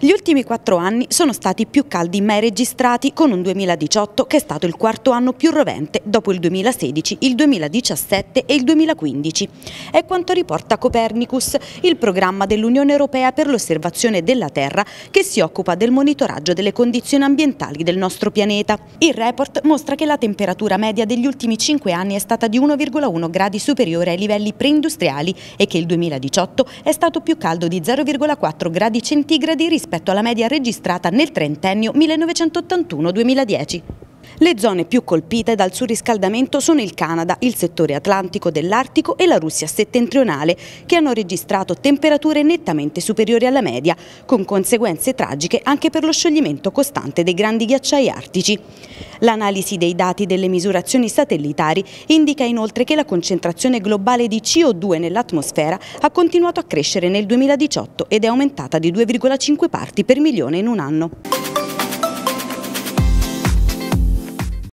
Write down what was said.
Gli ultimi quattro anni sono stati più caldi mai registrati con un 2018 che è stato il quarto anno più rovente dopo il 2016, il 2017 e il 2015. È quanto riporta Copernicus, il programma dell'Unione Europea per l'osservazione della Terra che si occupa del monitoraggio delle condizioni ambientali del nostro pianeta. Il report mostra che la temperatura media degli ultimi cinque anni è stata di 1,1 gradi superiore ai livelli preindustriali e che il 2018 è stato più caldo di 0,4 gradi centigradi rispetto rispetto alla media registrata nel trentennio 1981-2010. Le zone più colpite dal surriscaldamento sono il Canada, il settore atlantico dell'Artico e la Russia settentrionale, che hanno registrato temperature nettamente superiori alla media, con conseguenze tragiche anche per lo scioglimento costante dei grandi ghiacciai artici. L'analisi dei dati delle misurazioni satellitari indica inoltre che la concentrazione globale di CO2 nell'atmosfera ha continuato a crescere nel 2018 ed è aumentata di 2,5 parti per milione in un anno.